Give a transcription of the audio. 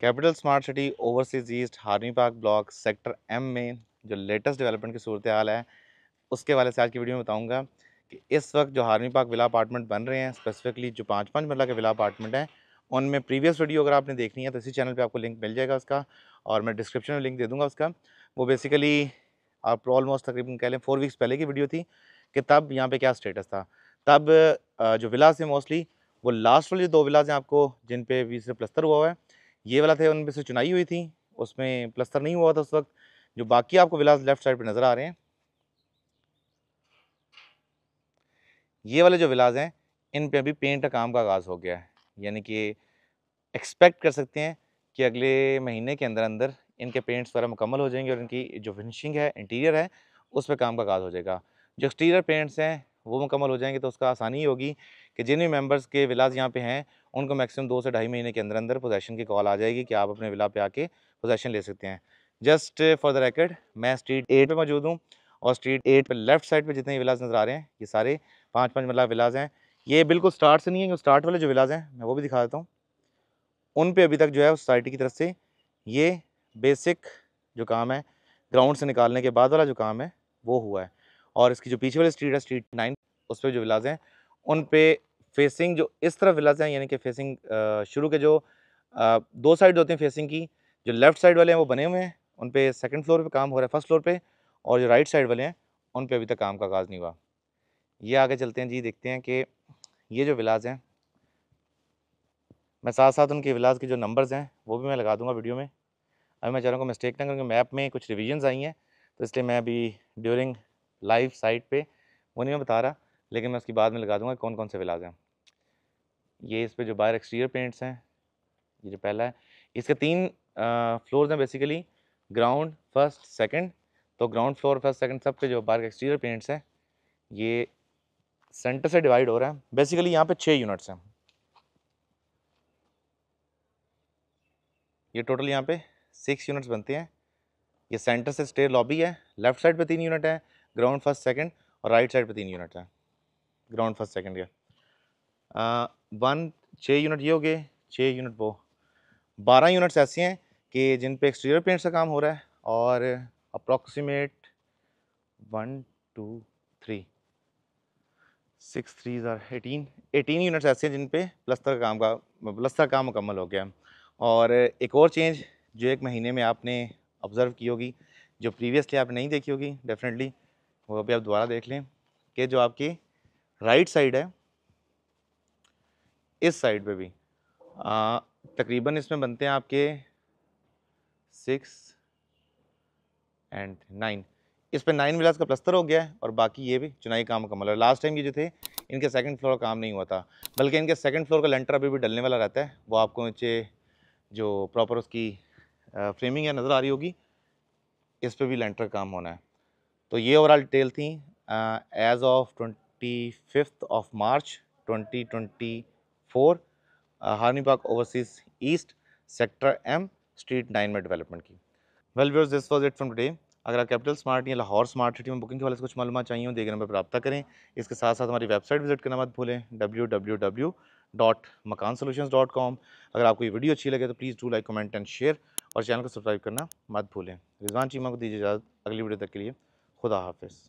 capital smart city overseas east हार्मी park block sector M में जो लेटेस्ट डेवलपमेंट की सूरत हाल है उसके वाले से आज की वीडियो में बताऊँगा कि इस वक्त जो हार्मी पार्क विला अपार्टमेंट बन रहे हैं स्पेसिफिकली जो पाँच पाँच मरला के विला अपार्टमेंट हैं उनमें प्रीवियस वीडियो अगर आपने देखनी है तो इसी चैनल पर आपको लिंक मिल जाएगा उसका और मैं डिस्क्रिप्शन में लिंक दे दूँगा उसका वो बेसिकली आप ऑलमोस्ट तकरीबन कह लें फोर वीक्स पहले की वीडियो थी कि तब यहाँ पे क्या स्टेटस था तब जो विलाज हैं मोस्टली वो लास्ट वाले दो विलाज हैं आपको जिन पे वी से प्लस्तर हुआ हुआ है ये वाला थे उनमें से चुनाई हुई थी उसमें प्लस्तर नहीं हुआ था उस वक्त जो बाकी आपको विलास लेफ्ट साइड पर नज़र आ रहे हैं ये वाले जो विलास हैं इन पे अभी पेंट का काम का आगाज़ हो गया है यानी कि एक्सपेक्ट कर सकते हैं कि अगले महीने के अंदर अंदर इनके पेंट्स वगैरह मुकम्मल हो जाएंगे और इनकी जो फिनिशिंग है इंटीरियर है उस पर काम का आगाज़ हो जाएगा जो एक्सटीरियर पेंट्स हैं वो मुकम्मल हो जाएंगे तो उसका आसानी होगी कि जिन भी मेम्बर्स के विलाज यहाँ पे हैं उनको मैक्सिमम दो से ढाई महीने के अंदर अंदर पोजेशन की कॉल आ जाएगी कि आप अपने विला पे आके पोजेशन ले सकते हैं जस्ट फॉर द रेकर्ड मैं स्ट्रीट एट पे मौजूद हूँ और स्ट्रीट एट पर लेफ्ट साइड पर जितने विलाज नज़र आ रहे हैं ये सारे पाँच पाँच मरला विलाज हैं ये बिल्कुल स्टार्ट से नहीं है स्टार्ट वाले जो विलाज हैं मैं वो भी दिखा देता हूँ उन पर अभी तक जो है सोसाइटी की तरफ से ये बेसिक जो काम है ग्राउंड से निकालने के बाद वाला जो काम है वो हुआ है और इसकी जो पीछे वाली स्ट्रीट है स्ट्रीट नाइन उस पर जो विलाज हैं उन पे फेसिंग जो इस तरफ विलाज हैं यानी कि फेसिंग शुरू के जो दो साइड होते हैं फेसिंग की जो लेफ़्ट साइड वाले हैं वो बने हुए हैं उन पर सेकेंड फ्लोर पर काम हो रहा है फर्स्ट फ्लोर पर और जो राइट साइड वाले हैं उन पर अभी तक काम का आगाज़ नहीं हुआ ये आगे चलते हैं जी देखते हैं कि ये जो विलाज हैं मैं साथ साथ उनके विलाज के जो नंबर्स हैं वो भी मैं लगा दूंगा वीडियो में अभी मैं चाह रहा हूँ मिस्टेक ना करूँ मैप में कुछ रिविजन्स आई हैं तो इसलिए मैं अभी ड्यूरिंग लाइव साइट पे वो नहीं मैं बता रहा लेकिन मैं उसकी बाद में लगा दूंगा कौन कौन से विलाज हैं ये इस पर जो बाहर एक्सटीरियर पेंट्स हैं ये जो पहला है इसके तीन फ्लोर हैं बेसिकली ग्राउंड फर्स्ट सेकेंड तो ग्राउंड फ्लोर फर्स्ट सेकेंड सब के जो बाहर के एक्सटीरियर पेंट्स हैं ये सेंटर से डिवाइड हो रहा है बेसिकली यहाँ पे छः यूनिट्स हैं ये टोटल यहाँ पे सिक्स यूनिट्स बनते हैं ये सेंटर से स्टे लॉबी है लेफ्ट साइड पे तीन यूनिट है ग्राउंड फर्स्ट सेकंड और राइट साइड पे तीन यूनिट हैं ग्राउंड फर्स्ट सेकंड का वन छः यूनिट ये हो गए छः यूनिट वो बारह यूनिट्स ऐसी हैं कि जिन पे एक्सटीरियर पेंट्स का काम हो रहा है और approximate one two three six three ज़ार एटीन एटीन यूनिट्स ऐसे हैं जिन पे प्लस्तर का काम का प्लस्तर काम मुकम्मल हो गया और एक और चेंज जो एक महीने में आपने ऑब्ज़र्व की होगी जो प्रीवियसली आपने नहीं देखी होगी डेफिनेटली वो भी आप दोबारा देख लें कि जो आपकी राइट साइड है इस साइड पे भी तकरीबन इसमें बनते हैं आपके सिक्स एंड नाइन इस पर नाइन विलास का प्लस्तर हो गया है और बाकी ये भी चुनाई काम मुकम्मल है लास्ट टाइम ये जो थे इनके सेकंड फ्लोर का काम नहीं हुआ था बल्कि इनके सेकंड फ्लोर का लेंटर अभी भी डलने वाला रहता है वो आपको नीचे जो प्रॉपर उसकी फ्रेमिंग है नज़र आ रही होगी इस पर भी लेंटर काम होना है तो ये ओवरऑल डिटेल थी as of twenty fifth of March twenty twenty four हारनी park overseas east sector M street nine में डेवलपमेंट की well viewers this was it from today अगर आप कैपिटल स्मार्ट या लाहौर स्मार्ट सिटी में बुकिंग के वाले से कुछ मालूम चाहिए देखे नंबर पर रब्ता करें इसके साथ साथ हमारी वेबसाइट विजिट करना मत भूलें डब्ल्यू डब्ल्यू डब्ल्यू डॉट मकान सोल्यूशन डॉट कॉम अगर आपको ये वीडियो अच्छी लगे तो please do like comment and share और चैनल को सब्सक्राइब करना मत भूलें रिजवान चीमा को दीजिए इजाज़त अगली वीडियो तक के लिए खुदा हाफिज़